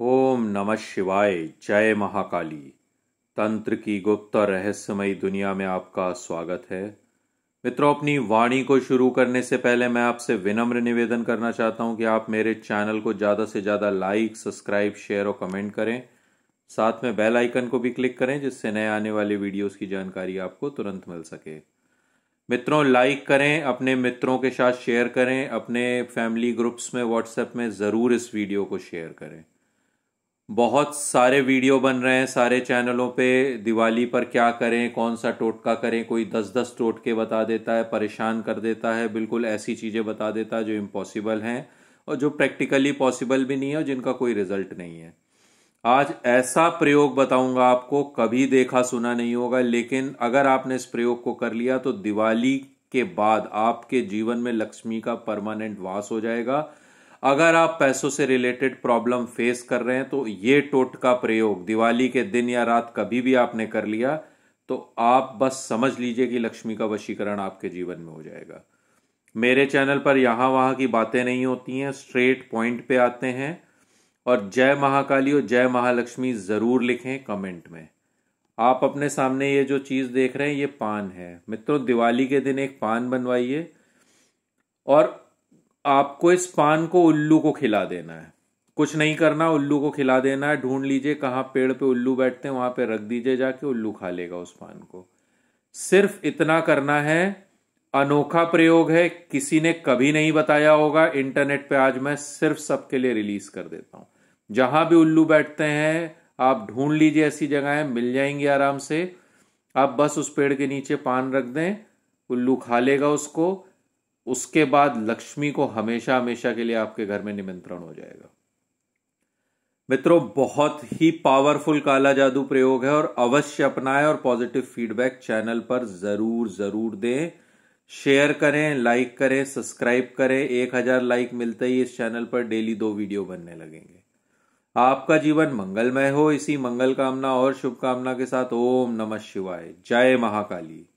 ओम नमः शिवाय जय महाकाली तंत्र की गुप्त और रहस्यमय दुनिया में आपका स्वागत है मित्रों अपनी वाणी को शुरू करने से पहले मैं आपसे विनम्र निवेदन करना चाहता हूं कि आप मेरे चैनल को ज़्यादा से ज़्यादा लाइक सब्सक्राइब शेयर और कमेंट करें साथ में बेल आइकन को भी क्लिक करें जिससे नए आने वाले वीडियोस की जानकारी आपको तुरंत मिल सके मित्रों लाइक करें अपने मित्रों के साथ शेयर करें अपने फैमिली ग्रुप्स में व्हाट्सएप में ज़रूर इस वीडियो को शेयर करें बहुत सारे वीडियो बन रहे हैं सारे चैनलों पे दिवाली पर क्या करें कौन सा टोटका करें कोई दस दस टोटके बता देता है परेशान कर देता है बिल्कुल ऐसी चीज़ें बता देता है जो इम्पॉसिबल हैं और जो प्रैक्टिकली पॉसिबल भी नहीं है और जिनका कोई रिजल्ट नहीं है आज ऐसा प्रयोग बताऊंगा आपको कभी देखा सुना नहीं होगा लेकिन अगर आपने इस प्रयोग को कर लिया तो दिवाली के बाद आपके जीवन में लक्ष्मी का परमानेंट वास हो जाएगा अगर आप पैसों से रिलेटेड प्रॉब्लम फेस कर रहे हैं तो ये टोट का प्रयोग दिवाली के दिन या रात कभी भी आपने कर लिया तो आप बस समझ लीजिए कि लक्ष्मी का वशीकरण आपके जीवन में हो जाएगा मेरे चैनल पर यहां वहां की बातें नहीं होती हैं स्ट्रेट पॉइंट पे आते हैं और जय महाकाली और जय महालक्ष्मी ज़रूर लिखें कमेंट में आप अपने सामने ये जो चीज़ देख रहे हैं ये पान है मित्रों दिवाली के दिन एक पान बनवाइए और आपको इस पान को उल्लू को खिला देना है कुछ नहीं करना उल्लू को खिला देना है ढूंढ लीजिए कहाँ पेड़ पे उल्लू बैठते हैं वहां पे रख दीजिए जाके उल्लू खा लेगा उस पान को सिर्फ इतना करना है अनोखा प्रयोग है किसी ने कभी नहीं बताया होगा इंटरनेट पे आज मैं सिर्फ सबके लिए रिलीज कर देता हूं जहां भी उल्लू बैठते हैं आप ढूंढ लीजिए ऐसी जगहें मिल जाएंगी आराम से आप बस उस पेड़ के नीचे पान रख दें उल्लू खा लेगा उसको उसके बाद लक्ष्मी को हमेशा हमेशा के लिए आपके घर में निमंत्रण हो जाएगा मित्रों बहुत ही पावरफुल काला जादू प्रयोग है और अवश्य अपनाएं और पॉजिटिव फीडबैक चैनल पर जरूर जरूर दें शेयर करें लाइक करें सब्सक्राइब करें एक हजार लाइक मिलते ही इस चैनल पर डेली दो वीडियो बनने लगेंगे आपका जीवन मंगलमय हो इसी मंगल कामना और शुभकामना के साथ ओम नमः शिवाय जय महाकाली